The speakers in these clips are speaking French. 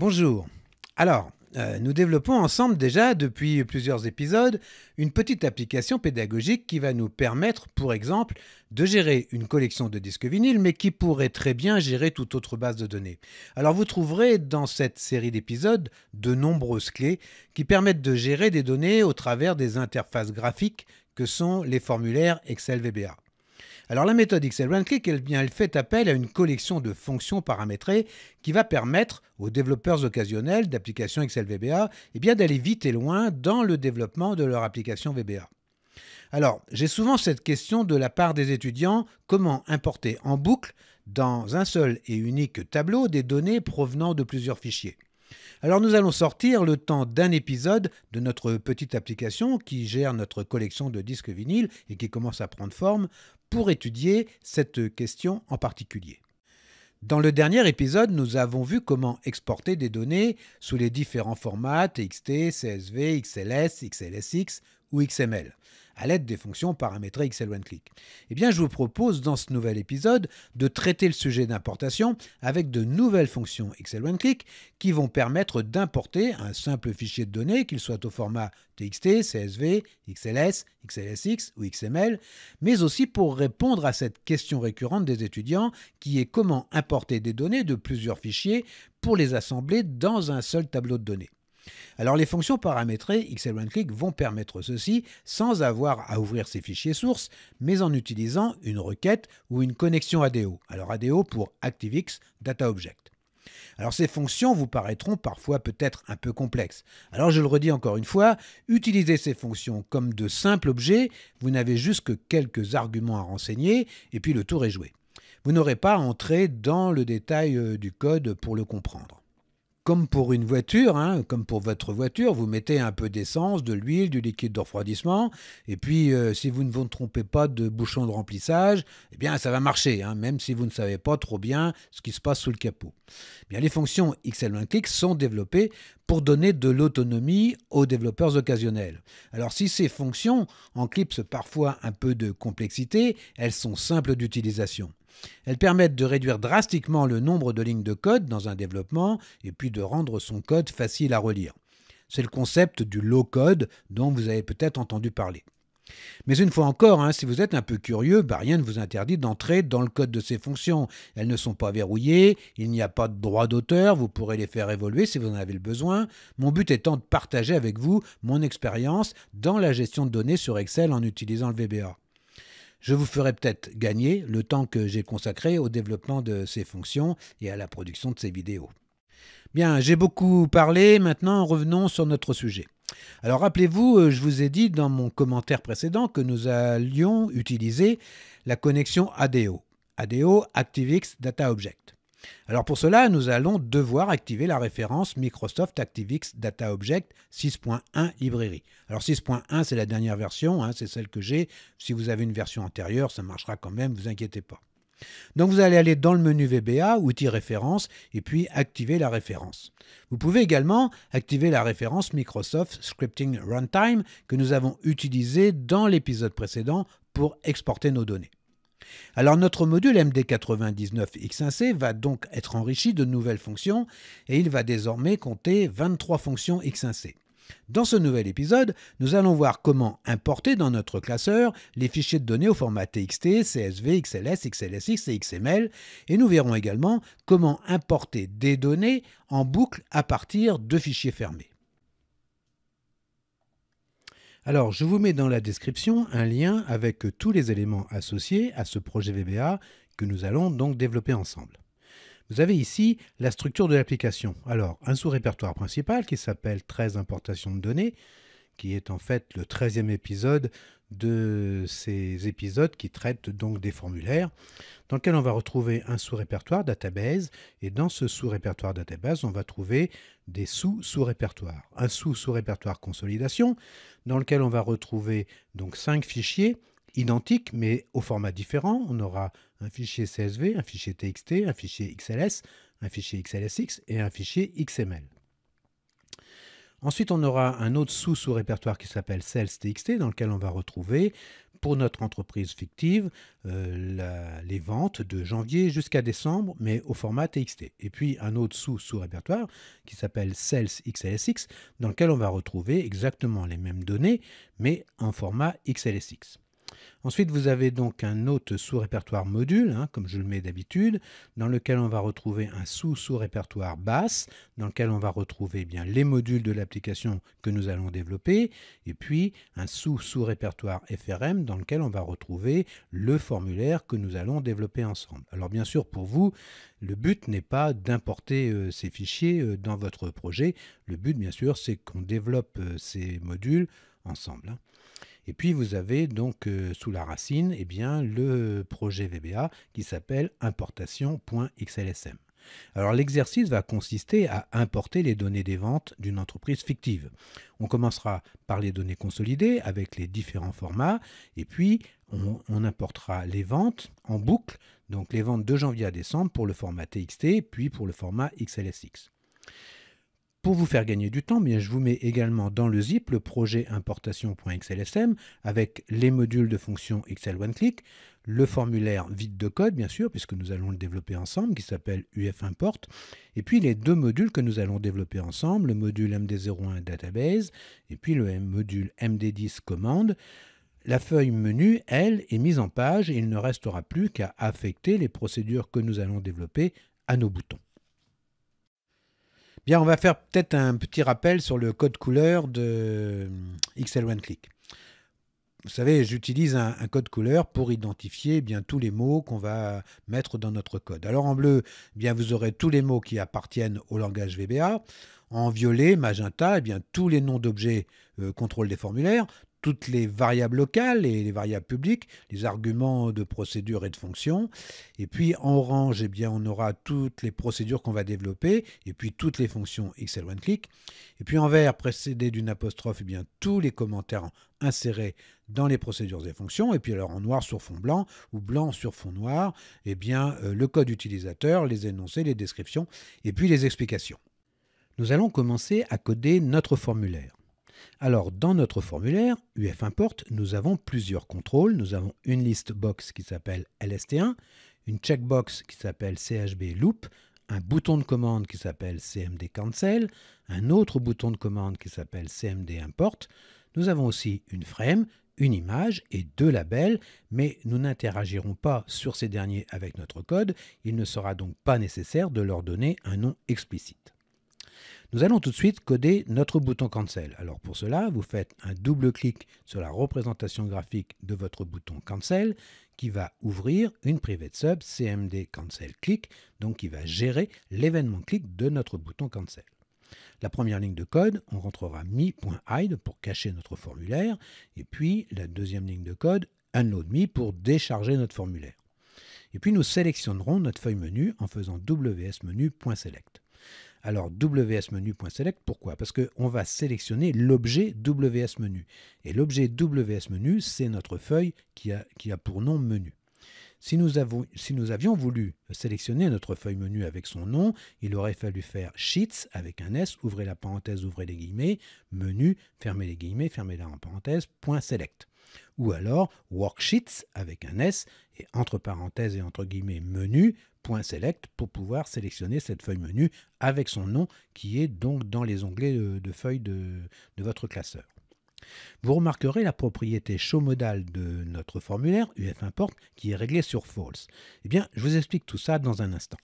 Bonjour. Alors, euh, nous développons ensemble déjà depuis plusieurs épisodes une petite application pédagogique qui va nous permettre, pour exemple, de gérer une collection de disques vinyles, mais qui pourrait très bien gérer toute autre base de données. Alors vous trouverez dans cette série d'épisodes de nombreuses clés qui permettent de gérer des données au travers des interfaces graphiques que sont les formulaires Excel VBA. Alors la méthode Excel Run elle, bien, elle fait appel à une collection de fonctions paramétrées qui va permettre aux développeurs occasionnels d'applications Excel VBA et eh bien, d'aller vite et loin dans le développement de leur application VBA. Alors, j'ai souvent cette question de la part des étudiants, comment importer en boucle dans un seul et unique tableau des données provenant de plusieurs fichiers. Alors nous allons sortir le temps d'un épisode de notre petite application qui gère notre collection de disques vinyles et qui commence à prendre forme pour étudier cette question en particulier. Dans le dernier épisode, nous avons vu comment exporter des données sous les différents formats TXT, CSV, XLS, XLSX ou XML à l'aide des fonctions paramétrées xl One click eh bien, je vous propose dans ce nouvel épisode de traiter le sujet d'importation avec de nouvelles fonctions Excel One click qui vont permettre d'importer un simple fichier de données, qu'il soit au format TXT, CSV, XLS, XLSX ou XML, mais aussi pour répondre à cette question récurrente des étudiants qui est comment importer des données de plusieurs fichiers pour les assembler dans un seul tableau de données. Alors les fonctions paramétrées xl 1 vont permettre ceci sans avoir à ouvrir ces fichiers sources, mais en utilisant une requête ou une connexion ADO. Alors ADO pour ActiveX Data Object. Alors ces fonctions vous paraîtront parfois peut-être un peu complexes. Alors je le redis encore une fois, utilisez ces fonctions comme de simples objets, vous n'avez juste que quelques arguments à renseigner et puis le tour est joué. Vous n'aurez pas à entrer dans le détail euh, du code pour le comprendre comme pour une voiture, hein, comme pour votre voiture, vous mettez un peu d'essence, de l'huile, du liquide de refroidissement, et puis euh, si vous ne vous trompez pas de bouchon de remplissage, eh bien ça va marcher, hein, même si vous ne savez pas trop bien ce qui se passe sous le capot. Eh bien, les fonctions xl click sont développées pour donner de l'autonomie aux développeurs occasionnels. Alors si ces fonctions enclipsent parfois un peu de complexité, elles sont simples d'utilisation. Elles permettent de réduire drastiquement le nombre de lignes de code dans un développement et puis de rendre son code facile à relire. C'est le concept du low code dont vous avez peut-être entendu parler. Mais une fois encore, hein, si vous êtes un peu curieux, bah, rien ne vous interdit d'entrer dans le code de ces fonctions. Elles ne sont pas verrouillées, il n'y a pas de droit d'auteur, vous pourrez les faire évoluer si vous en avez le besoin. Mon but étant de partager avec vous mon expérience dans la gestion de données sur Excel en utilisant le VBA. Je vous ferai peut-être gagner le temps que j'ai consacré au développement de ces fonctions et à la production de ces vidéos. Bien, j'ai beaucoup parlé, maintenant revenons sur notre sujet. Alors rappelez-vous, euh, je vous ai dit dans mon commentaire précédent que nous allions utiliser la connexion ADO, ADO ActiveX Data Object. Alors pour cela, nous allons devoir activer la référence Microsoft ActiveX Data Object 6.1 librairie. Alors 6.1, c'est la dernière version, hein, c'est celle que j'ai. Si vous avez une version antérieure, ça marchera quand même, vous inquiétez pas. Donc vous allez aller dans le menu VBA, Outils, référence, et puis activer la référence. Vous pouvez également activer la référence Microsoft Scripting Runtime que nous avons utilisée dans l'épisode précédent pour exporter nos données. Alors notre module MD99X1C va donc être enrichi de nouvelles fonctions et il va désormais compter 23 fonctions X1C. Dans ce nouvel épisode, nous allons voir comment importer dans notre classeur les fichiers de données au format TXT, CSV, XLS, XLSX et XML, et nous verrons également comment importer des données en boucle à partir de fichiers fermés. Alors, je vous mets dans la description un lien avec tous les éléments associés à ce projet VBA que nous allons donc développer ensemble. Vous avez ici la structure de l'application. Alors, un sous-répertoire principal qui s'appelle 13 importations de données, qui est en fait le 13e épisode de ces épisodes qui traitent donc des formulaires, dans lequel on va retrouver un sous-répertoire database, et dans ce sous-répertoire database, on va trouver des sous-sous-répertoires. Un sous-sous-répertoire consolidation dans lequel on va retrouver donc cinq fichiers identiques mais au format différent. On aura un fichier CSV, un fichier TXT, un fichier XLS, un fichier XLSX et un fichier XML. Ensuite, on aura un autre sous-sous-répertoire qui s'appelle TXT dans lequel on va retrouver pour notre entreprise fictive euh, les ventes de janvier jusqu'à décembre, mais au format TXT. Et puis un autre sous-sous-répertoire qui s'appelle Sales XLSX, dans lequel on va retrouver exactement les mêmes données, mais en format XLSX. Ensuite, vous avez donc un autre sous-répertoire module, hein, comme je le mets d'habitude, dans lequel on va retrouver un sous-sous-répertoire basse, dans lequel on va retrouver eh bien les modules de l'application que nous allons développer, et puis un sous-sous-répertoire FRM dans lequel on va retrouver le formulaire que nous allons développer ensemble. Alors bien sûr, pour vous, le but n'est pas d'importer euh, ces fichiers euh, dans votre projet. Le but, bien sûr, c'est qu'on développe euh, ces modules ensemble. Hein. Et puis vous avez donc euh, sous la racine eh bien, le projet VBA qui s'appelle importation.xlsm. Alors l'exercice va consister à importer les données des ventes d'une entreprise fictive. On commencera par les données consolidées avec les différents formats et puis on, importera les ventes en boucle, donc les ventes de janvier à décembre pour le format TXT puis pour le format XLSX. Pour vous faire gagner du temps, je vous mets également dans le zip le projet importation.xlsm avec les modules de fonction XL One Click, le formulaire vide de code, bien sûr, puisque nous allons le développer ensemble, qui s'appelle UF et puis les deux modules que nous allons développer ensemble, le module MD01 Database, et puis le module MD10 Commande. La feuille menu, elle, est mise en page et il ne restera plus qu'à affecter les procédures que nous allons développer à nos boutons on va faire peut-être un petit rappel sur le code couleur de euh, XL One Click. Vous savez, j'utilise un, code couleur pour identifier eh bien tous les mots qu'on va mettre dans notre code. Alors en bleu, eh bien vous aurez tous les mots qui appartiennent au langage VBA. En violet, magenta, eh bien tous les noms d'objets euh, contrôlent des formulaires, toutes les variables locales et les variables publiques, les arguments de procédures et de fonctions. Et puis en orange, et eh bien, on aura toutes les procédures qu'on va développer et puis toutes les fonctions XL One Et puis en vert, précédé d'une apostrophe, et eh bien, tous les commentaires insérés dans les procédures et fonctions. Et puis alors en noir sur fond blanc ou blanc sur fond noir, eh bien, euh, le code utilisateur, les énoncés, les descriptions et puis les explications. Nous allons commencer à coder notre formulaire. Alors dans notre formulaire UF Import, nous avons plusieurs contrôles. Nous avons une liste box qui s'appelle LST1, une checkbox qui s'appelle CHBLoop, un bouton de commande qui s'appelle CMDCancel, un autre bouton de commande qui s'appelle CMDImport. Nous avons aussi une frame, une image et deux labels, mais nous n'interagirons pas sur ces derniers avec notre code, il ne sera donc pas nécessaire de leur donner un nom explicite. Nous allons tout de suite coder notre bouton Cancel. Alors pour cela, vous faites un double clic sur la représentation graphique de votre bouton Cancel qui va ouvrir une private sub CMD Cancel Click, donc qui va gérer l'événement clic de notre bouton Cancel. La première ligne de code, on rentrera mi.hide pour cacher notre formulaire, et puis la deuxième ligne de code, unload pour décharger notre formulaire. Et puis nous sélectionnerons notre feuille menu en faisant wsMenu.select. Alors wsMenu.select, pourquoi Parce qu'on va sélectionner l'objet wsMenu. Et l'objet wsMenu, c'est notre feuille qui a, qui a pour nom menu. Si nous, si nous, avions voulu sélectionner notre feuille menu avec son nom, il aurait fallu faire Sheets avec un S, ouvrez la parenthèse, ouvrez les guillemets, menu, fermez les guillemets, fermez la en parenthèse, point select ou alors worksheets avec un S et entre parenthèses et entre guillemets menu pour pouvoir sélectionner cette feuille menu avec son nom qui est donc dans les onglets de, feuille feuilles de, votre classeur. Vous remarquerez la propriété show modal de notre formulaire UF import qui est réglée sur false. Eh bien, je vous explique tout ça dans un instant.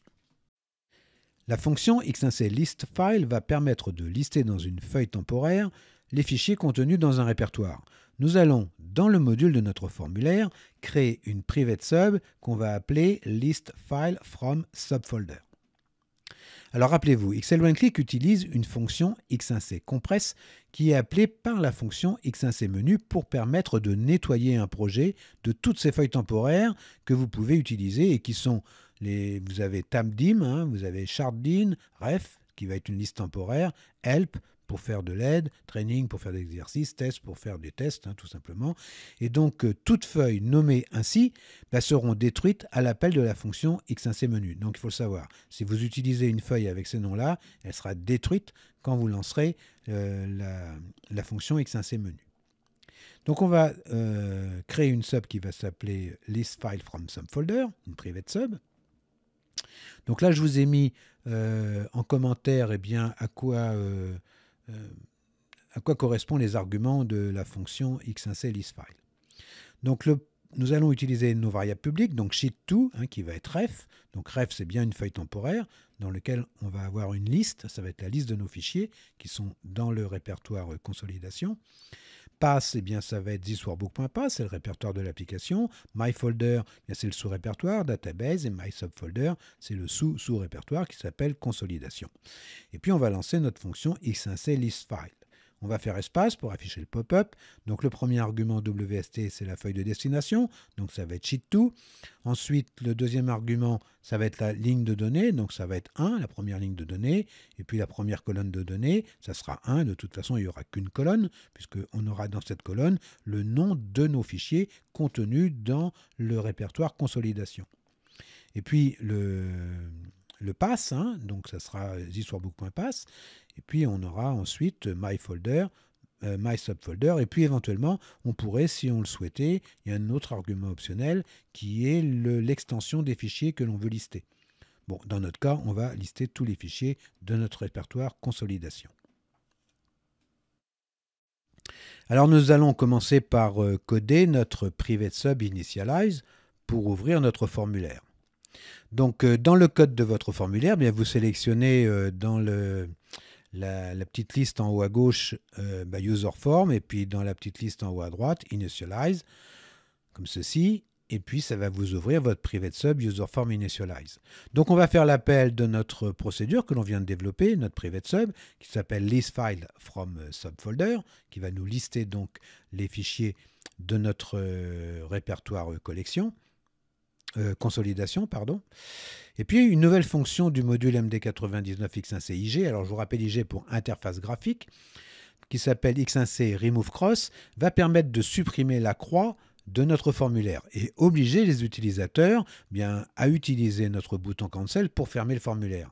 La fonction xinc va permettre de lister dans une feuille temporaire les fichiers contenus dans un répertoire nous allons, dans le module de notre formulaire, créer une private sub qu'on va appeler list file from subfolder. Alors rappelez vous Excel 1 utilise une fonction x1c compress qui est appelée par la fonction x1c menu pour permettre de nettoyer un projet de toutes ces feuilles temporaires que vous pouvez utiliser et qui sont les vous avez tamdim, hein, vous avez shardin, ref qui va être une liste temporaire, help, pour faire de l'aide, training pour faire des exercices, test pour faire des tests, hein, tout simplement. Et donc, euh, toutes feuilles nommées ainsi bah, seront détruites à l'appel de la fonction xnc menu. Donc, il faut le savoir. Si vous utilisez une feuille avec ces noms-là, elle sera détruite quand vous lancerez euh, la, la, fonction c. menu. Donc, on va euh, créer une sub qui va s'appeler list file from folder, une private sub. Donc là, je vous ai mis en commentaire eh bien, à quoi euh, à quoi correspondent les arguments de la fonction xIncel Donc nous allons utiliser nos variables publiques, donc sheet2 hein, qui va être ref. Donc ref c'est bien une feuille temporaire dans laquelle on va avoir une liste, ça va être la liste de nos fichiers qui sont dans le répertoire consolidation. Pass, eh bien, ça va être thisworkbook.pass, c'est le répertoire de l'application. MyFolder, eh c'est le sous-répertoire, database, et MySubfolder, c'est le sous-sous-répertoire qui s'appelle consolidation. Et puis, on va lancer notre fonction xinc list on va faire espace pour afficher le pop-up. Donc le premier argument WST, c'est la feuille de destination. Donc ça va être sheet 2. Ensuite, le deuxième argument, ça va être la ligne de données. Donc ça va être 1, la première ligne de données. Et puis la première colonne de données, ça sera 1. De toute façon, il n'y aura qu'une colonne, puisqu'on aura dans cette colonne le nom de nos fichiers contenus dans le répertoire consolidation. Et puis le, le pass, hein. donc ça sera historebook.pass. Et puis on aura ensuite euh, My Folder, euh, Et puis éventuellement, on pourrait, si on le souhaitait, il y a un autre argument optionnel qui est l'extension des fichiers que l'on veut lister. Bon, dans notre cas, on va lister tous les fichiers de notre répertoire consolidation. Alors nous allons commencer par euh, coder notre private sub initialize pour ouvrir notre formulaire. Donc dans le code de votre formulaire, eh bien vous sélectionnez dans le la, petite liste en haut à gauche, euh, bah, UserForm, user form, et puis dans la petite liste en haut à droite, initialize, comme ceci, et puis ça va vous ouvrir votre private sub user form initialize. Donc on va faire l'appel de notre procédure que l'on vient de développer, notre private sub, qui s'appelle ListFileFromSubFolder, from euh, subfolder, qui va nous lister donc les fichiers de notre euh, répertoire collection. Euh, consolidation, pardon. Et puis une nouvelle fonction du module MD99X1CIG, alors je vous rappelle IG pour interface graphique, qui s'appelle X1C Remove Cross, va permettre de supprimer la croix de notre formulaire et obliger les utilisateurs bien, à utiliser notre bouton cancel pour fermer le formulaire.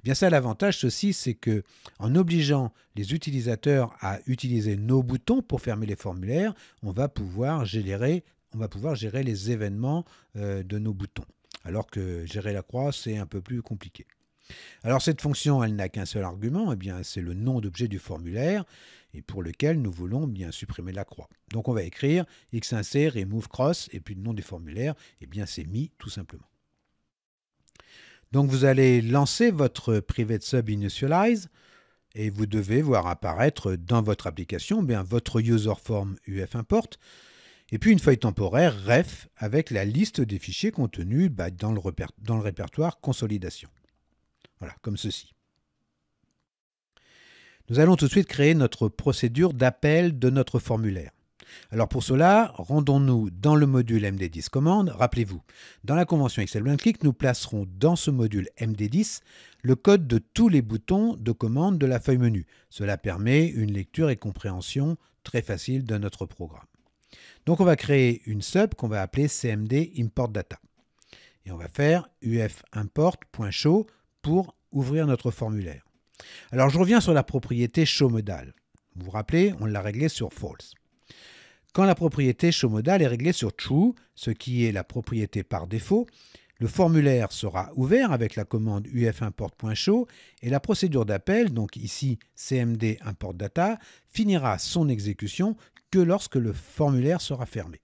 Eh bien ça l'avantage ceci c'est que en obligeant les utilisateurs à utiliser nos boutons pour fermer les formulaires, on va pouvoir générer on va pouvoir gérer les événements euh, de nos boutons. Alors que gérer la croix, c'est un peu plus compliqué. Alors cette fonction, elle n'a qu'un seul argument, eh bien c'est le nom d'objet du formulaire et pour lequel nous voulons bien supprimer la croix. Donc on va écrire x remove cross et puis le nom du formulaire, et eh bien c'est mi tout simplement. Donc vous allez lancer votre private sub initialize et vous devez voir apparaître dans votre application eh bien votre user form UF import et puis une feuille temporaire REF avec la liste des fichiers contenus bah, dans, le dans le répertoire consolidation. Voilà, comme ceci. Nous allons tout de suite créer notre procédure d'appel de notre formulaire. Alors pour cela, rendons-nous dans le module MD10 commande. Rappelez-vous, dans la convention Excel Blind Click, nous placerons dans ce module MD10 le code de tous les boutons de commande de la feuille menu. Cela permet une lecture et compréhension très facile de notre programme. Donc on va créer une sub qu'on va appeler cmd import data. Et on va faire uf pour ouvrir notre formulaire. Alors je reviens sur la propriété modal. Vous vous rappelez, on l'a réglé sur false. Quand la propriété modal est réglée sur true, ce qui est la propriété par défaut, le formulaire sera ouvert avec la commande uf et la procédure d'appel, donc ici cmd import data, finira son exécution que lorsque le formulaire sera fermé.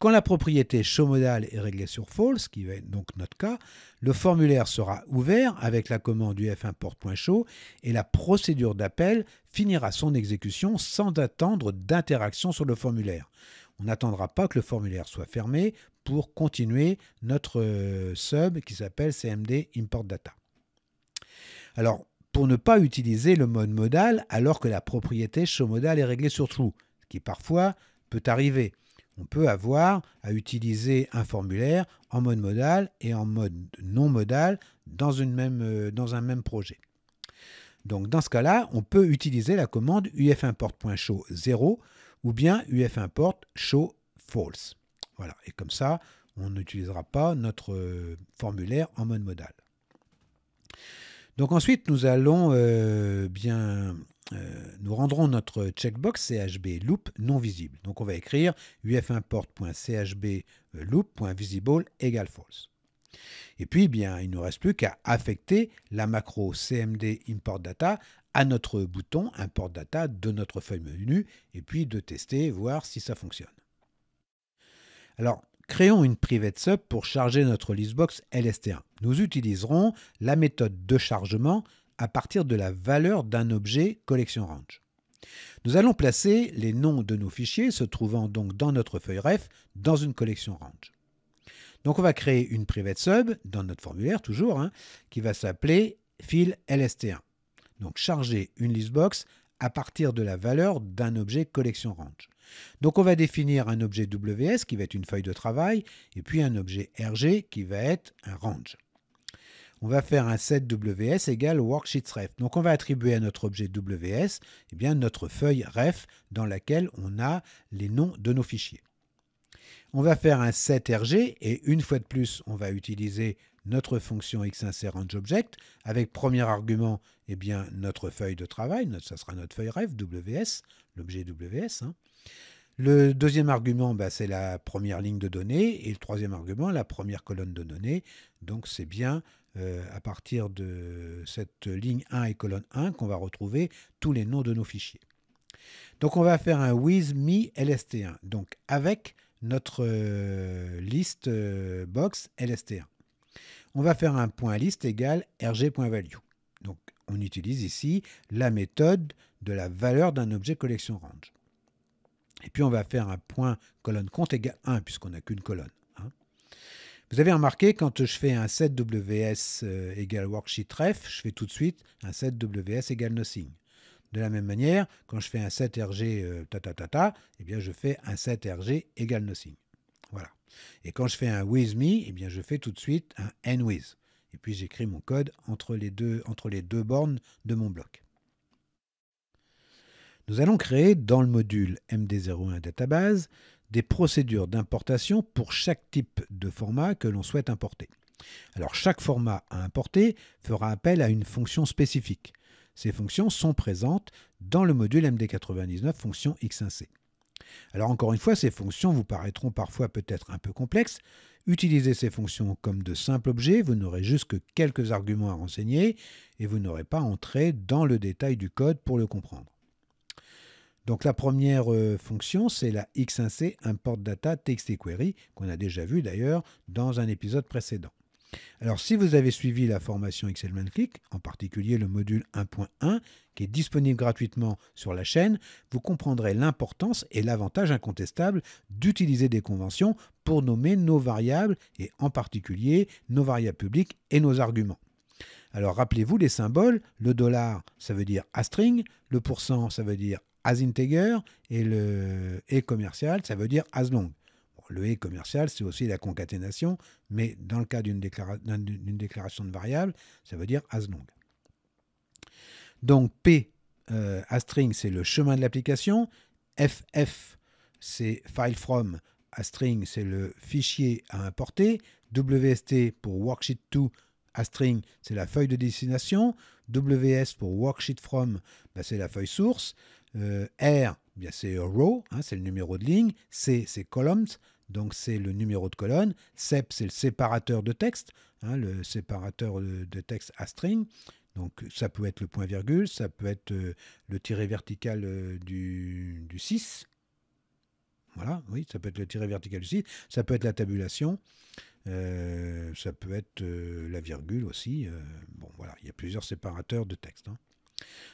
Quand la propriété modal est réglée sur false, qui est donc notre cas, le formulaire sera ouvert avec la commande ufimport.show et la procédure d'appel finira son exécution sans attendre d'interaction sur le formulaire. On n'attendra pas que le formulaire soit fermé pour continuer notre euh, sub qui s'appelle CMD import data. Alors, pour ne pas utiliser le mode modal alors que la propriété modal est réglée sur true qui parfois peut arriver. On peut avoir à utiliser un formulaire en mode modal et en mode non modal dans, une même, euh, dans un même projet. Donc dans ce cas-là, on peut utiliser la commande ufimport.show 0 ou bien ufimport show false. Voilà, et comme ça, on n'utilisera pas notre euh, formulaire en mode modal. Donc ensuite, nous allons euh, bien euh, nous rendrons notre checkbox CHB loop non visible. Donc on va écrire ufimport.chb euh, égale false. Et puis, eh bien, il ne nous reste plus qu'à affecter la macro CMD import data à notre bouton import data de notre feuille menu et puis de tester, voir si ça fonctionne. Alors, créons une private sub pour charger notre listbox LST1. Nous utiliserons la méthode de chargement à partir de la valeur d'un objet collection range. Nous allons placer les noms de nos fichiers se trouvant donc dans notre feuille ref dans une collection range. Donc on va créer une private sub dans notre formulaire toujours hein, qui va s'appeler fil lst1. Donc charger une listbox à partir de la valeur d'un objet collection range. Donc on va définir un objet WS qui va être une feuille de travail et puis un objet RG qui va être un range on va faire un set WS égale worksheets ref. Donc on va attribuer à notre objet WS eh bien, notre feuille ref dans laquelle on a les noms de nos fichiers. On va faire un set RG et une fois de plus, on va utiliser notre fonction object avec premier argument eh bien, notre feuille de travail, ça sera notre feuille ref WS, l'objet WS. Hein. Le deuxième argument, bah, c'est la première ligne de données. Et le troisième argument, la première colonne de données. Donc c'est bien euh, à partir de cette ligne 1 et colonne 1 qu'on va retrouver tous les noms de nos fichiers. Donc on va faire un with me lst1, donc avec notre euh, liste euh, box lst1. On va faire un point liste égal rg.value. Donc on utilise ici la méthode de la valeur d'un objet collection range. Et puis on va faire un point colonne compte égale 1 puisqu'on n'a qu'une colonne. Vous avez remarqué, quand je fais un set WS euh, égale worksheet ref, je fais tout de suite un set WS égale nothing. De la même manière, quand je fais un set RG euh, ta ta ta ta, eh bien je fais un set RG égale nothing. Voilà. Et quand je fais un with me, eh bien je fais tout de suite un n with. Et puis j'écris mon code entre les, deux, entre les deux bornes de mon bloc. Nous allons créer dans le module MD01 Database des procédures d'importation pour chaque type de format que l'on souhaite importer. Alors chaque format à importer fera appel à une fonction spécifique. Ces fonctions sont présentes dans le module MD99 fonction X1C. Alors encore une fois, ces fonctions vous paraîtront parfois peut-être un peu complexes. Utilisez ces fonctions comme de simples objets, vous n'aurez juste que quelques arguments à renseigner et vous n'aurez pas entré dans le détail du code pour le comprendre. Donc la première euh, fonction, c'est la x1c import data text et query, qu'on a déjà vu d'ailleurs dans un épisode précédent. Alors si vous avez suivi la formation Excel Click, en particulier le module 1.1, qui est disponible gratuitement sur la chaîne, vous comprendrez l'importance et l'avantage incontestable d'utiliser des conventions pour nommer nos variables, et en particulier nos variables publiques et nos arguments. Alors rappelez-vous les symboles, le dollar ça veut dire a string, le pourcent ça veut dire as integer et le et commercial, ça veut dire as long. le et commercial, c'est aussi la concaténation, mais dans le cas d'une déclaration de variable, ça veut dire as long. Donc P euh, A string, c'est le chemin de l'application. FF, c'est file from. a string, c'est le fichier à importer. WST pour worksheet to a string, c'est la feuille de destination. WS pour worksheet from, bah, c'est la feuille source. Euh, R, eh bien c'est euh, row, hein, c'est le numéro de ligne. C, c'est columns, donc c'est le numéro de colonne. Sep, c'est le séparateur de texte, hein, le séparateur de texte à string. Donc ça peut être le point-virgule, ça peut être euh, le tiré vertical du, du, 6. Voilà, oui, ça peut être le tiré vertical du 6, ça peut être la tabulation, ça peut être la virgule aussi. bon, voilà, il y a plusieurs séparateurs de texte. Hein.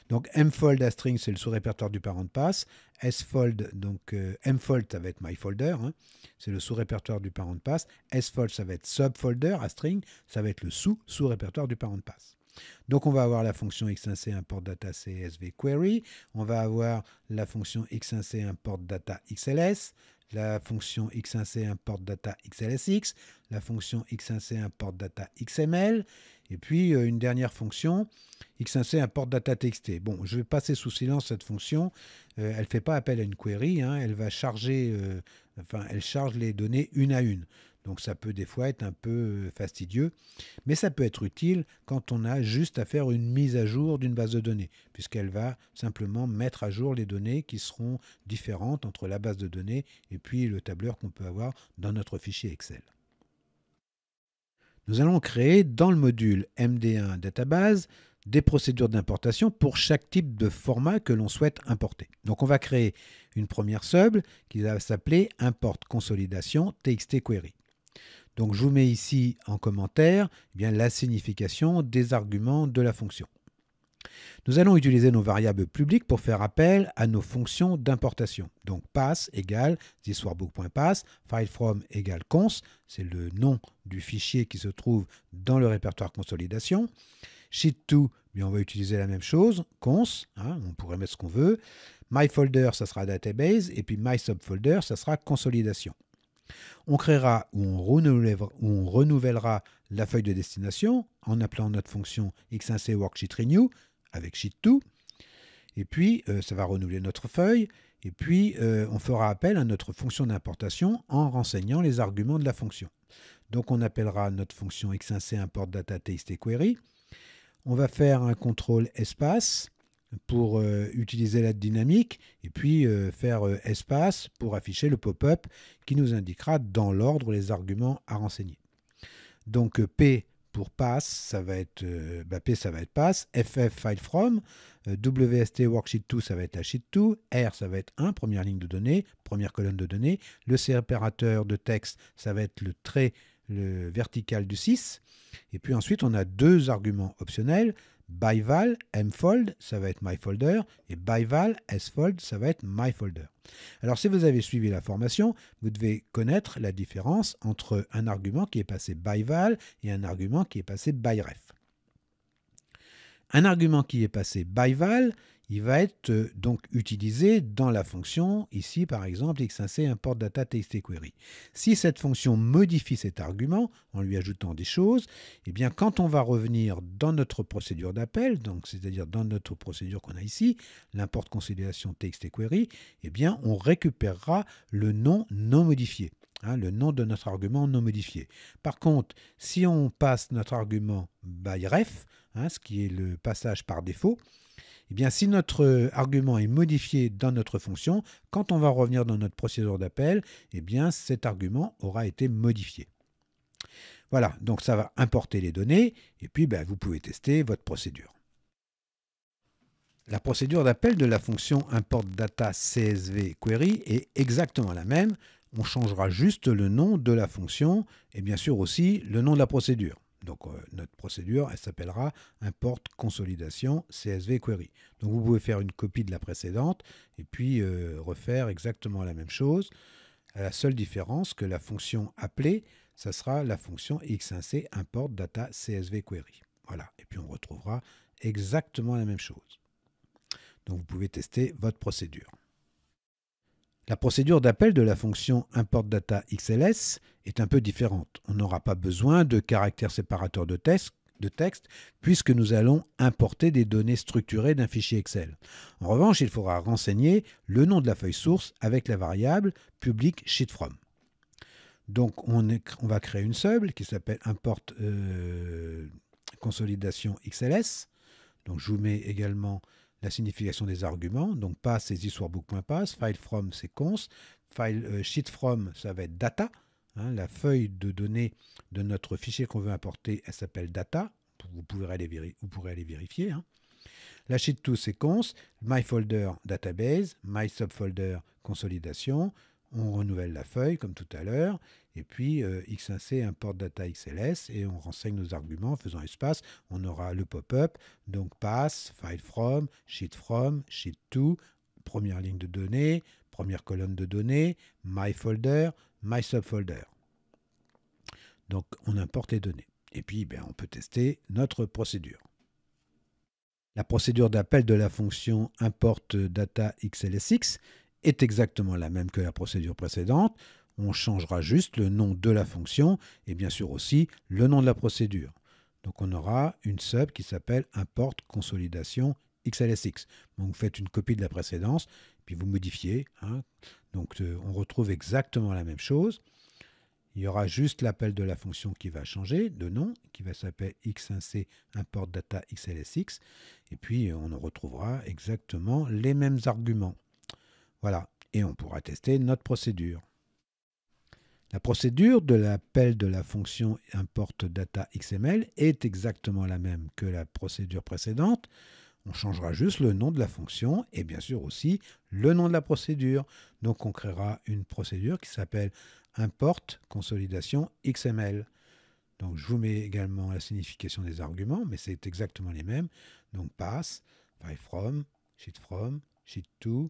Donc mfold à string, c'est le sous-répertoire du parent de passe. sfold, donc euh, mfold, ça va être myfolder, hein. c'est le sous-répertoire du parent de passe. sfold, ça va être subfolder à string, ça va être le sous-sous-répertoire du parent de passe. Donc on va avoir la fonction xinc import data csv query, on va avoir la fonction x import data xls, la fonction x 1 import data xlsx, la fonction x 1 import data xml, et puis euh, une dernière fonction x 1 import data txt. Bon, je vais passer sous silence cette fonction. Euh, elle ne fait pas appel à une query, hein. elle va charger, euh, enfin, elle charge les données une à une. Donc ça peut des fois être un peu euh, fastidieux, mais ça peut être utile quand on a juste à faire une mise à jour d'une base de données, puisqu'elle va simplement mettre à jour les données qui seront différentes entre la base de données et puis le tableur qu'on peut avoir dans notre fichier Excel. Nous allons créer dans le module MD1 Database des procédures d'importation pour chaque type de format que l'on souhaite importer. Donc on va créer une première sub qui va s'appeler import consolidation txt query. Donc je vous mets ici en commentaire eh bien, la signification des arguments de la fonction. Nous allons utiliser nos variables publiques pour faire appel à nos fonctions d'importation. Donc pass égale File filefrom égale cons, c'est le nom du fichier qui se trouve dans le répertoire consolidation. Sheet2, eh on va utiliser la même chose, cons, hein, on pourrait mettre ce qu'on veut. MyFolder, ça sera database, et puis MySubFolder, ça sera consolidation. On créera ou on, renouvellera, la feuille de destination en appelant notre fonction x1c worksheet renew avec sheet 2. Et puis, euh, ça va renouveler notre feuille. Et puis, euh, on fera appel à notre fonction d'importation en renseignant les arguments de la fonction. Donc, on appellera notre fonction x 1 import data Test query. On va faire un contrôle espace pour euh, utiliser la dynamique et puis euh, faire euh, espace pour afficher le pop-up qui nous indiquera dans l'ordre les arguments à renseigner. Donc P pour pass, ça va être bah, P ça va être pass, FF file from, WST worksheet 2 ça va être la sheet 2, R ça va être 1 première ligne de données, première colonne de données, le séparateur de texte ça va être le trait le vertical du 6 et puis ensuite on a deux arguments optionnels, byval mfold, ça va être myfolder, et byval sfold, ça va être myfolder. Alors si vous avez suivi la formation, vous devez connaître la différence entre un argument qui est passé byval et un argument qui est passé byref. Un argument qui est passé byval, il va être euh, donc utilisé dans la fonction, ici par exemple, xinc import data text query. Si cette fonction modifie cet argument en lui ajoutant des choses, eh bien quand on va revenir dans notre procédure d'appel, donc c'est-à-dire dans notre procédure qu'on a ici, l'import conciliation text query, eh bien on récupérera le nom non modifié. Hein, le nom de notre argument non modifié. Par contre, si on passe notre argument by ref, hein, ce qui est le passage par défaut, eh bien, si notre euh, argument est modifié dans notre fonction, quand on va revenir dans notre procédure d'appel, eh bien, cet argument aura été modifié. Voilà, donc ça va importer les données, et puis ben, vous pouvez tester votre procédure. La procédure d'appel de la fonction importDataCSVQuery data est exactement la même, on changera juste le nom de la fonction et bien sûr aussi le nom de la procédure. Donc euh, notre procédure, elle s'appellera import consolidation CSV query. Donc vous pouvez faire une copie de la précédente et puis euh, refaire exactement la même chose. la seule différence que la fonction appelée, ça sera la fonction x import data CSV query. Voilà, et puis on retrouvera exactement la même chose. Donc vous pouvez tester votre procédure. La procédure d'appel de la fonction importDataXLS est un peu différente. On n'aura pas besoin de caractères séparateurs de texte, de texte puisque nous allons importer des données structurées d'un fichier Excel. En revanche, il faudra renseigner le nom de la feuille source avec la variable public sheetfrom. Donc on, va créer une seule qui s'appelle import euh, consolidation XLS. Donc je vous mets également la signification des arguments. Donc pass, c'est historebook.pass, file from, c'est file euh, sheet from, ça va être data. Hein. la feuille de données de notre fichier qu'on veut importer, elle s'appelle data. Vous, pourrez aller, vous pourrez aller vérifier. Hein. La sheet to, c'est my folder, database, my subfolder, consolidation, on renouvelle la feuille comme tout à l'heure, et puis euh, x c importe data XLS et on renseigne nos arguments en faisant espace. On aura le pop-up, donc pass, file from, sheet from, sheet to, première ligne de données, première colonne de données, my folder, my subfolder. Donc on importe les données. Et puis ben, on peut tester notre procédure. La procédure d'appel de la fonction import data XLSX est exactement la même que la procédure précédente. On changera juste le nom de la fonction et bien sûr aussi le nom de la procédure. Donc on aura une sub qui s'appelle import consolidation XLSX. Donc vous faites une copie de la précédence, puis vous modifiez. Hein. Donc euh, on retrouve exactement la même chose. Il y aura juste l'appel de la fonction qui va changer de nom, qui va s'appeler x1c import data xlsx. Et puis on retrouvera exactement les mêmes arguments. Voilà, et on pourra tester notre procédure. La procédure de l'appel de la fonction import data XML est exactement la même que la procédure précédente. On changera juste le nom de la fonction et bien sûr aussi le nom de la procédure. Donc on créera une procédure qui s'appelle import consolidation XML. Donc je vous mets également la signification des arguments, mais c'est exactement les mêmes. Donc pass, file from, sheet from, sheet to,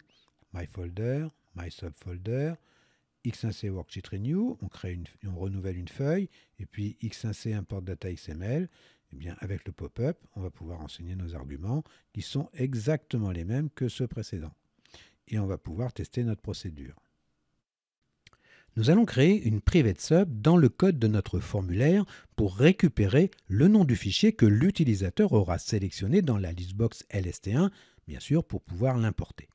My Folder, My Subfolder, X1C Worksheet Renew, on, crée on renouvelle une feuille, et puis X1C Import Data XML, eh bien, avec le pop-up, on va pouvoir enseigner nos arguments qui sont exactement les mêmes que ceux précédents. Et on va pouvoir tester notre procédure. Nous allons créer une private sub dans le code de notre formulaire pour récupérer le nom du fichier que l'utilisateur aura sélectionné dans la listbox LST1, bien sûr, pour pouvoir l'importer.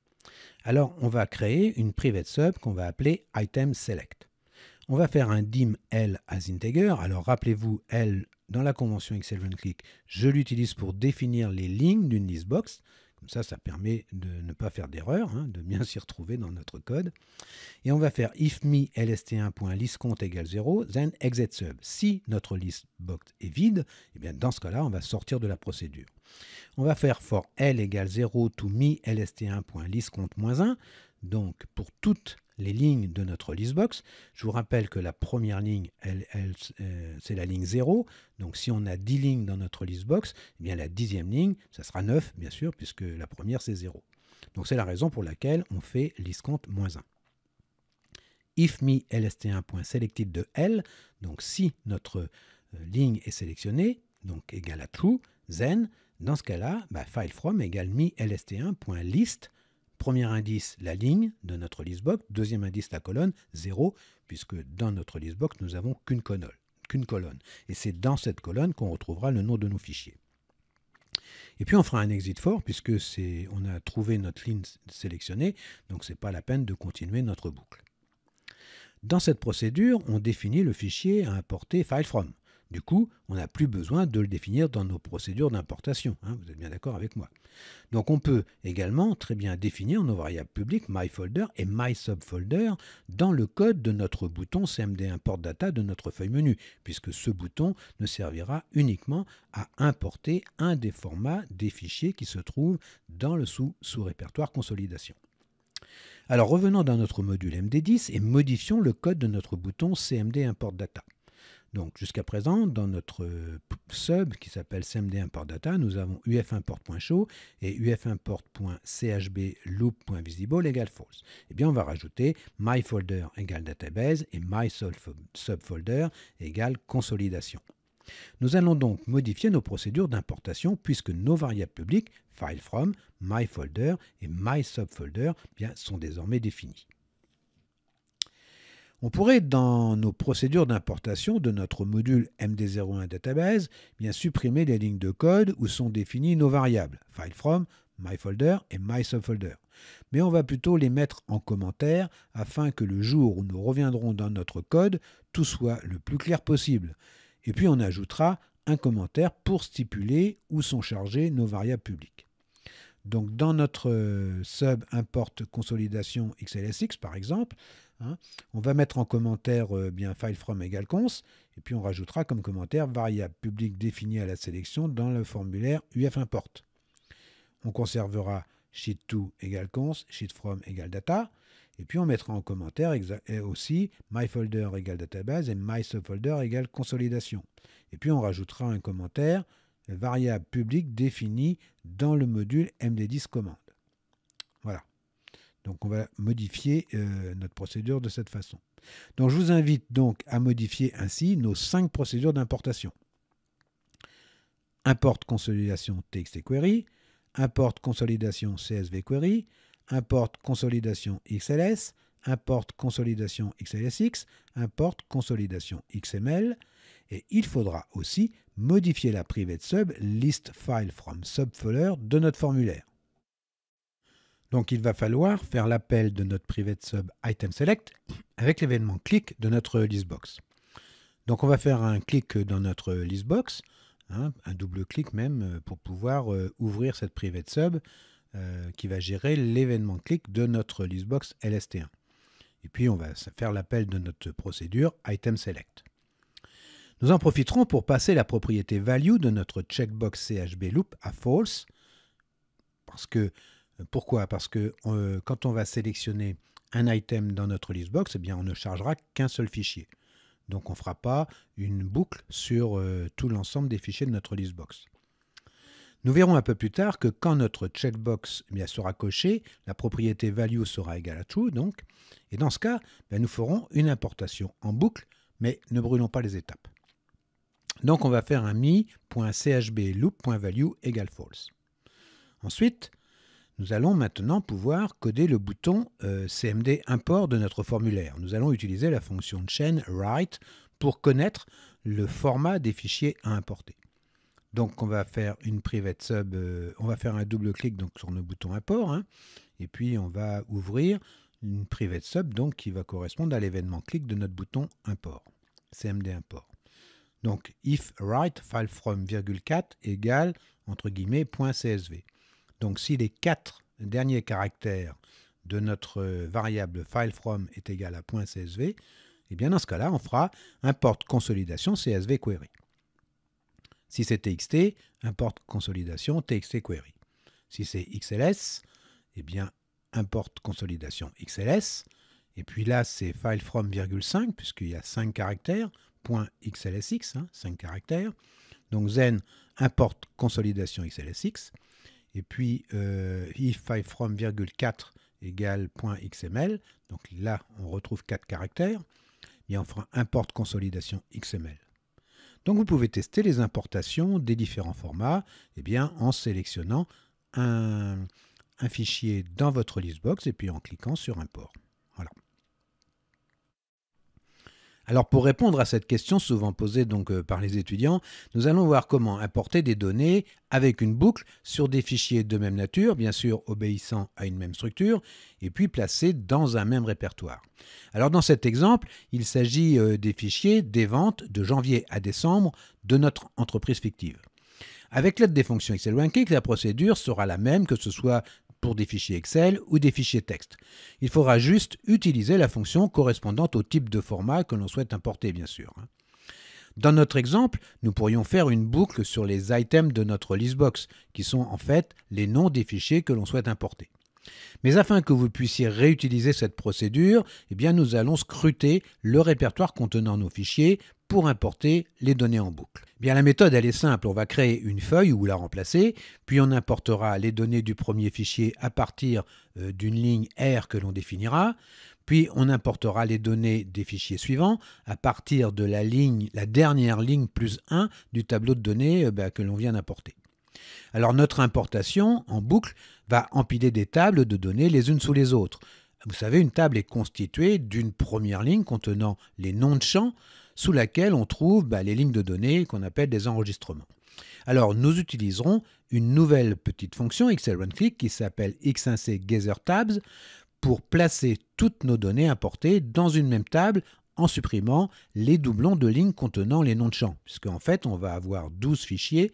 Alors on va créer une private sub qu'on va appeler item select. On va faire un dim L as integer. Alors rappelez-vous, L dans la convention Excel Click, je l'utilise pour définir les lignes d'une listbox ça, ça permet de ne pas faire d'erreur, hein, de bien s'y retrouver dans notre code. Et on va faire if me lst1.listCount égale 0, then exit sub. Si notre liste box est vide, eh bien dans ce cas-là, on va sortir de la procédure. On va faire for l égale 0 to me lst moins 1 Donc pour toutes les lignes de notre listbox. Je vous rappelle que la première ligne, euh, c'est la ligne 0. Donc si on a 10 lignes dans notre listbox, eh bien la dixième ligne, ça sera 9, bien sûr, puisque la première, c'est 0. Donc c'est la raison pour laquelle on fait listcount moins 1. If mi lst1.selected de L, donc si notre euh, ligne est sélectionnée, donc égale à true, then, dans ce cas-là, bah, file from égale mi lst1.list Premier indice, la ligne de notre listbox. Deuxième indice, la colonne, 0, puisque dans notre listbox, nous n'avons qu'une colonne, qu'une colonne. Et c'est dans cette colonne qu'on retrouvera le nom de nos fichiers. Et puis on fera un exit for puisque on a trouvé notre ligne sélectionnée, donc ce n'est pas la peine de continuer notre boucle. Dans cette procédure, on définit le fichier à importer file from. Du coup, on n'a plus besoin de le définir dans nos procédures d'importation. Hein, vous êtes bien d'accord avec moi. Donc on peut également très bien définir nos variables publiques myFolder et mySubfolder dans le code de notre bouton CMD import data de notre feuille menu, puisque ce bouton ne servira uniquement à importer un des formats des fichiers qui se trouvent dans le sous-répertoire consolidation. Alors revenons dans notre module MD10 et modifions le code de notre bouton CMD import data. Donc jusqu'à présent, dans notre euh, sub qui s'appelle CMD Import Data, nous avons UF et ufimport.chbloop.visible égale false. Et eh bien, on va rajouter myfolder égale database et mysubfolder égale consolidation. Nous allons donc modifier nos procédures d'importation puisque nos variables publiques, filefrom, myfolder et mysubfolder, eh bien, sont désormais définies. On pourrait, dans nos procédures d'importation de notre module MD01 Database, bien supprimer les lignes de code où sont définies nos variables FileFrom, myfolder et mysubfolder. Mais on va plutôt les mettre en commentaire afin que le jour où nous reviendrons dans notre code, tout soit le plus clair possible. Et puis on ajoutera un commentaire pour stipuler où sont chargées nos variables publiques. Donc dans notre euh, sub import consolidation XLSX par exemple, Hein. On va mettre en commentaire euh, bien file from égale cons, et puis on rajoutera comme commentaire variable publique définie à la sélection dans le formulaire UF import. On conservera sheet to égale cons, sheet from égale data, et puis on mettra en commentaire aussi myfolder égale database et mysubfolder égale consolidation. Et puis on rajoutera un commentaire variable publique définie dans le module md10 commande. Donc on va modifier euh, notre procédure de cette façon. Donc je vous invite donc à modifier ainsi nos cinq procédures d'importation. Importe consolidation TXT query, importe consolidation CSV query, import consolidation XLS, importe consolidation XLSX, importe consolidation XML, et il faudra aussi modifier la private sub list file from subfolder de notre formulaire. Donc il va falloir faire l'appel de notre private sub item select avec l'événement click de notre listbox. Donc on va faire un clic dans notre listbox, hein, un double clic même euh, pour pouvoir euh, ouvrir cette private sub euh, qui va gérer l'événement clic de notre listbox LST1. Et puis on va faire l'appel de notre procédure item select. Nous en profiterons pour passer la propriété value de notre checkbox CHB loop à false parce que pourquoi Parce que euh, quand on va sélectionner un item dans notre listbox, eh bien, on ne chargera qu'un seul fichier. Donc on ne fera pas une boucle sur euh, tout l'ensemble des fichiers de notre listbox. Nous verrons un peu plus tard que quand notre checkbox eh sera cochée, la propriété value sera égale à true, donc, et dans ce cas, eh nous ferons une importation en boucle, mais ne brûlons pas les étapes. Donc on va faire un mi.chb loop.value égale false. Ensuite, nous allons maintenant pouvoir coder le bouton euh, CMD import de notre formulaire. Nous allons utiliser la fonction chaîne « write pour connaître le format des fichiers à importer. Donc on va faire une private sub, euh, on va faire un double clic donc sur nos boutons import, hein, et puis on va ouvrir une private sub donc qui va correspondre à l'événement clic de notre bouton import, CMD import. Donc if write file from 4 égale entre guillemets CSV. Donc si les quatre derniers caractères de notre euh, variable filefrom est égal à .csv, eh bien dans ce cas-là, on fera import consolidation CSV Si c'est txt, import consolidation txt query. Si c'est xls, eh bien import consolidation xls. Et puis là, c'est filefrom,5 puisqu'il y a 5 caractères, xlsx, 5 hein, caractères. Donc zen import consolidation xlsx et puis euh, if I from égale .xml, donc là on retrouve 4 caractères, et on fera import consolidation XML. Donc vous pouvez tester les importations des différents formats eh bien, en sélectionnant un, un fichier dans votre listbox et puis en cliquant sur import. Voilà. Alors pour répondre à cette question souvent posée donc euh, par les étudiants, nous allons voir comment importer des données avec une boucle sur des fichiers de même nature, bien sûr obéissant à une même structure, et puis placés dans un même répertoire. Alors dans cet exemple, il s'agit euh, des fichiers des ventes de janvier à décembre de notre entreprise fictive. Avec l'aide des fonctions Excel la procédure sera la même que ce soit pour des fichiers Excel ou des fichiers texte. Il faudra juste utiliser la fonction correspondante au type de format que l'on souhaite importer, bien sûr. Dans notre exemple, nous pourrions faire une boucle sur les items de notre listbox, qui sont en fait les noms des fichiers que l'on souhaite importer. Mais afin que vous puissiez réutiliser cette procédure, eh bien nous allons scruter le répertoire contenant nos fichiers pour importer les données en boucle. Bien, la méthode, elle est simple. On va créer une feuille ou la remplacer, puis on importera les données du premier fichier à partir euh, d'une ligne R que l'on définira, puis on importera les données des fichiers suivants à partir de la ligne, la dernière ligne plus 1 du tableau de données euh, bah, que l'on vient d'importer. Alors notre importation en boucle va empiler des tables de données les unes sous les autres. Vous savez, une table est constituée d'une première ligne contenant les noms de champs, sous laquelle on trouve bah, les lignes de données qu'on appelle des enregistrements. Alors, nous utiliserons une nouvelle petite fonction Excel Click qui s'appelle X1C pour placer toutes nos données importées dans une même table en supprimant les doublons de lignes contenant les noms de champs, puisqu'en fait, on va avoir 12 fichiers,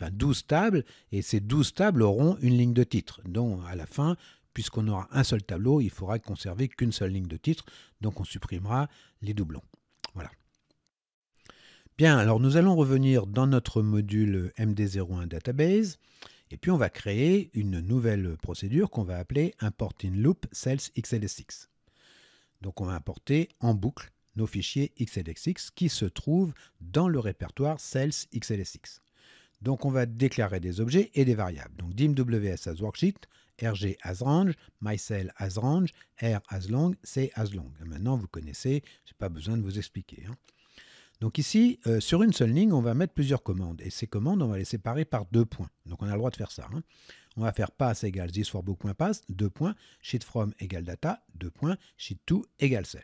enfin 12 tables, et ces 12 tables auront une ligne de titre, Donc à la fin, puisqu'on aura un seul tableau, il faudra conserver qu'une seule ligne de titre, donc on supprimera les doublons. Voilà. Bien, alors nous allons revenir dans notre module MD01 Database et puis on va créer une nouvelle procédure qu'on va appeler Import in Loop Cells XLSX. Donc on va importer en boucle nos fichiers XLSX qui se trouvent dans le répertoire Cells XLSX. Donc on va déclarer des objets et des variables. Donc dimws as worksheet, rg as range, mycell as range, r as long, c as long. maintenant vous connaissez, je n'ai pas besoin de vous expliquer. Hein. Donc ici, euh, sur une seule ligne, on va mettre plusieurs commandes. Et ces commandes, on va les séparer par deux points. Donc on a le droit de faire ça. Hein. On va faire pass égale this deux points, sheet from égale data, deux points, sheet to égale sales.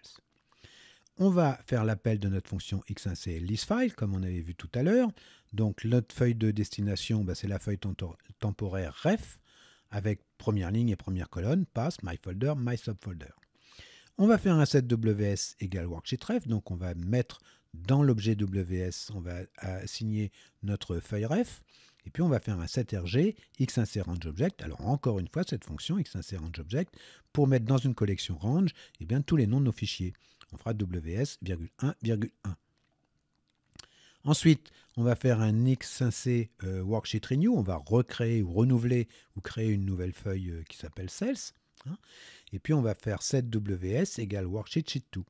On va faire l'appel de notre fonction x 1 comme on avait vu tout à l'heure. Donc notre feuille de destination, bah, c'est la feuille temporaire ref, avec première ligne et première colonne, pass, my folder, my subfolder. On va faire un set WS égale worksheet ref, donc on va mettre dans l'objet WS, on va assigner euh, notre feuille ref, et puis on va faire un setrg object. Alors encore une fois, cette fonction x object pour mettre dans une collection range et eh bien, tous les noms de nos fichiers. On fera ws,1,1. Ensuite, on va faire un x euh, Worksheet Renew. On va recréer ou renouveler ou créer une nouvelle feuille euh, qui s'appelle Sales. Hein. Et puis, on va faire setWS égale Worksheet Sheet 2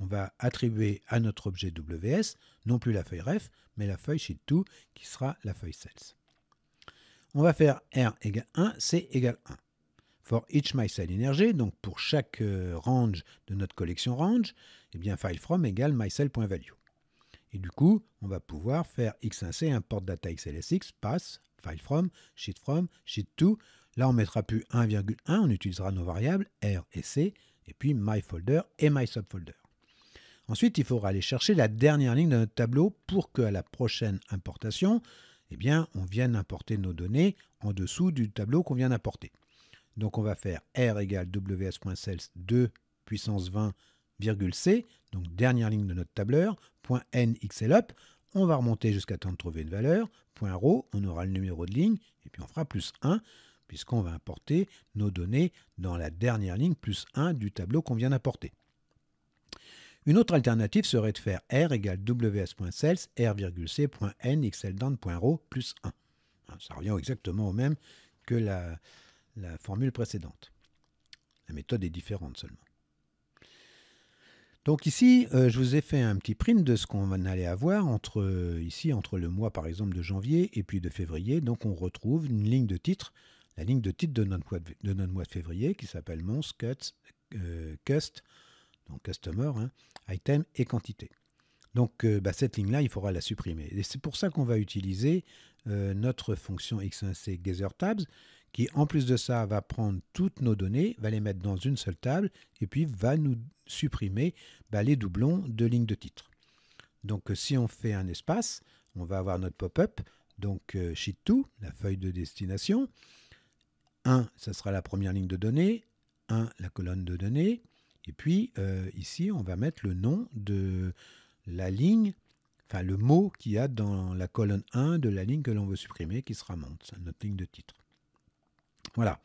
on va attribuer à notre objet WS non plus la feuille ref, mais la feuille sheet2 qui sera la feuille cells. On va faire R égale 1, C égale 1. For each energy, donc pour chaque euh, range de notre collection range, et eh bien from égale myCell.value. Et du coup, on va pouvoir faire x1c import data xlsx pass file from, sheet2. Là, on ne mettra plus 1,1, on utilisera nos variables r et c, et puis my folder et my mysubfolder. Ensuite, il faudra aller chercher la dernière ligne de notre tableau pour qu'à la prochaine importation, eh bien, on vienne importer nos données en dessous du tableau qu'on vient d'importer. Donc on va faire R égale WS.Cells 2 puissance c donc dernière ligne de notre tableur, point N up, on va remonter jusqu'à temps de trouver une valeur, point on aura le numéro de ligne, et puis on fera plus 1, puisqu'on va importer nos données dans la dernière ligne plus 1 du tableau qu'on vient d'importer. Une autre alternative serait de faire R égale ws.cels r,c.n plus 1. Hein, ça revient exactement au même que la, formule précédente. La méthode est différente seulement. Donc ici, euh, je vous ai fait un petit print de ce qu'on allait avoir entre, euh, ici, entre le mois par exemple de janvier et puis de février. Donc on retrouve une ligne de titre, la ligne de titre de notre mois de, février qui s'appelle Mons donc customer, hein, item et quantité. Donc euh, bah, cette ligne-là, il faudra la supprimer. Et c'est pour ça qu'on va utiliser euh, notre fonction x1c qui en plus de ça va prendre toutes nos données, va les mettre dans une seule table, et puis va nous supprimer bah, les doublons de lignes de titre. Donc euh, si on fait un espace, on va avoir notre pop-up, donc sheet 2, la feuille de destination. 1, ça sera la première ligne de données. 1, la colonne de données. Et puis euh, ici, on va mettre le nom de la ligne, enfin le mot qu'il y a dans la colonne 1 de la ligne que l'on veut supprimer, qui sera monte, notre ligne de titre. Voilà.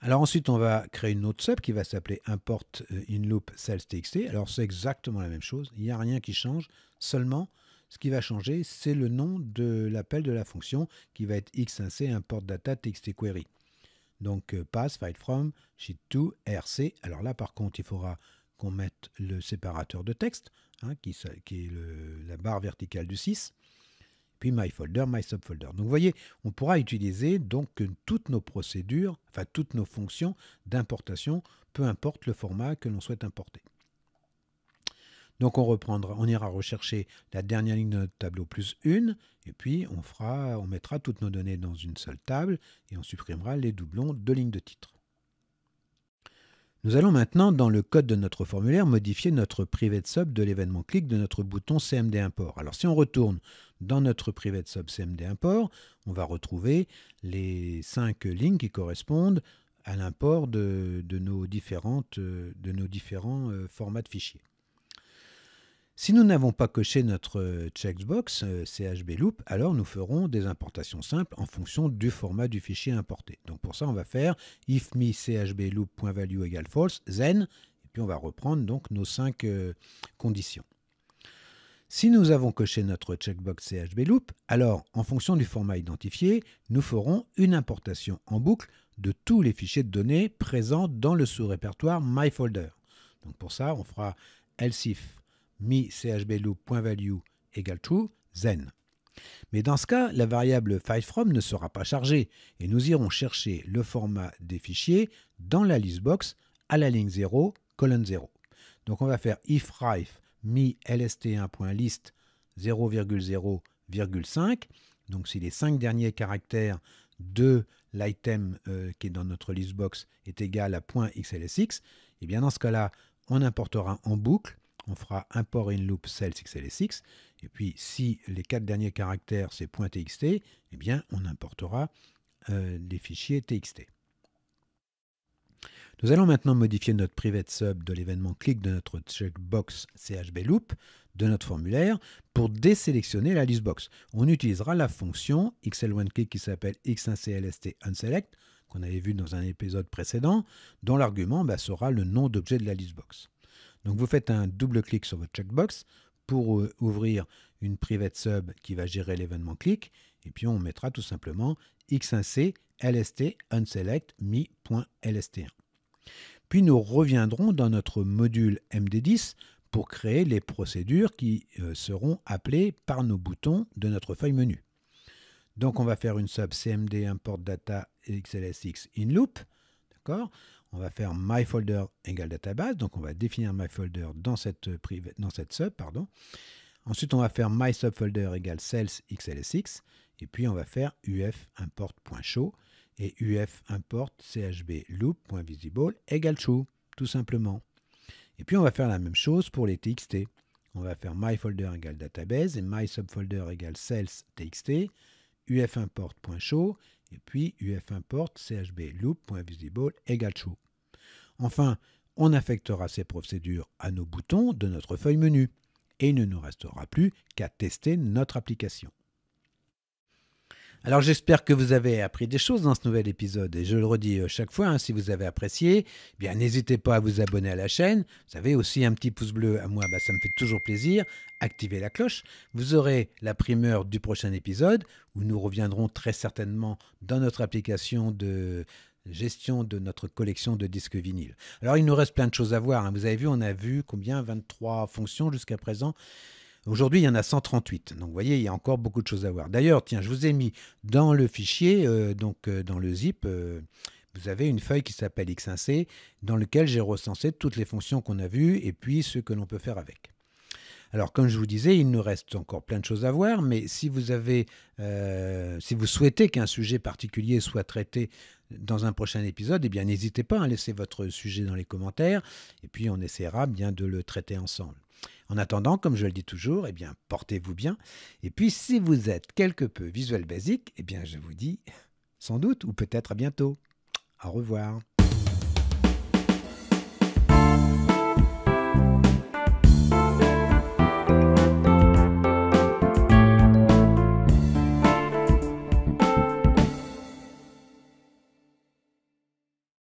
Alors ensuite, on va créer une autre sub qui va s'appeler import euh, loop txt. Alors c'est exactement la même chose, il n'y a rien qui change, seulement ce qui va changer, c'est le nom de l'appel de la fonction qui va être xinc import data txt query. Donc euh, pass, file from, sheet to, RC. Alors là, par contre, il faudra qu'on mette le séparateur de texte, hein, qui, est la barre verticale du 6 puis my folder, my subfolder. Donc vous voyez, on pourra utiliser donc toutes nos procédures, enfin toutes nos fonctions d'importation, peu importe le format que l'on souhaite importer. Donc on reprendra, on ira rechercher la dernière ligne de notre tableau plus une, et puis on fera, on mettra toutes nos données dans une seule table et on supprimera les doublons de lignes de titre. Nous allons maintenant, dans le code de notre formulaire, modifier notre private sub de l'événement clic de notre bouton CMD import. Alors si on retourne dans notre private sub CMD import, on va retrouver les cinq lignes qui correspondent à l'import de, nos, différentes, de nos différents euh, formats de fichiers. Si nous n'avons pas coché notre euh, checkbox euh, CHB alors nous ferons des importations simples en fonction du format du fichier importé. Donc pour ça, on va faire if me chb égale false, then, et puis on va reprendre donc nos cinq euh, conditions. Si nous avons coché notre checkbox CHB alors en fonction du format identifié, nous ferons une importation en boucle de tous les fichiers de données présents dans le sous-répertoire myFolder. Donc pour ça, on fera if, mi-chbloop.value égale true, zen. Mais dans ce cas, la variable from ne sera pas chargée et nous irons chercher le format des fichiers dans la box à la ligne 0, colonne 0. Donc on va faire if rife mi lst1.list 0,0,5. Donc si les 5 derniers caractères de l'item euh, qui est dans notre listbox est égal à .xlsx, et eh bien dans ce cas-là, on importera en boucle on fera import in loop cells xlsx, et puis si les quatre derniers caractères c'est .txt, eh bien on importera les euh, fichiers txt. Nous allons maintenant modifier notre private sub de l'événement clic de notre checkbox chb loop de notre formulaire pour désélectionner la listbox. On utilisera la fonction xl1click qui s'appelle x1clst unselect qu'on avait vu dans un épisode précédent, dont l'argument bah, sera le nom d'objet de la listbox. Donc vous faites un double clic sur votre checkbox pour euh, ouvrir une private sub qui va gérer l'événement clic. Et puis on mettra tout simplement x1c lst unselect mi.lst1. Puis nous reviendrons dans notre module MD10 pour créer les procédures qui euh, seront appelées par nos boutons de notre feuille menu. Donc on va faire une sub cmd import data xlsx in loop. D'accord on va faire myFolder égale database, donc on va définir myFolder euh, dans cette, sub. Pardon. Ensuite, on va faire mySubfolder égale sales xlsx, et puis on va faire uf et uf import chb égale show, tout simplement. Et puis on va faire la même chose pour les txt. On va faire myFolder égale database et mySubfolder égale cells txt, uf et puis uf import chb égale show. Enfin, on affectera ces procédures à nos boutons de notre feuille menu et il ne nous restera plus qu'à tester notre application. Alors j'espère que vous avez appris des choses dans ce nouvel épisode et je le redis euh, chaque fois, hein, si vous avez apprécié, eh bien n'hésitez pas à vous abonner à la chaîne. Vous avez aussi un petit pouce bleu à moi, bah, ça me fait toujours plaisir. Activez la cloche, vous aurez la primeur du prochain épisode où nous reviendrons très certainement dans notre application de gestion de notre collection de disques vinyles. Alors il nous reste plein de choses à voir. Hein. Vous avez vu, on a vu combien 23 fonctions jusqu'à présent. Aujourd'hui, il y en a 138. Donc, vous voyez, il y a encore beaucoup de choses à voir. D'ailleurs, tiens, je vous ai mis dans le fichier, euh, donc euh, dans le zip, euh, vous avez une feuille qui s'appelle X1C, dans laquelle j'ai recensé toutes les fonctions qu'on a vues et puis ce que l'on peut faire avec. Alors, comme je vous disais, il nous reste encore plein de choses à voir, mais si vous, avez, si vous souhaitez qu'un sujet particulier soit traité dans un prochain épisode, eh bien n'hésitez pas à laisser votre sujet dans les commentaires et puis on essaiera bien de le traiter ensemble. En attendant, comme je le dis toujours, eh bien portez-vous bien et puis si vous êtes quelque peu visuel basique, eh bien je vous dis sans doute ou peut-être à bientôt. Au revoir.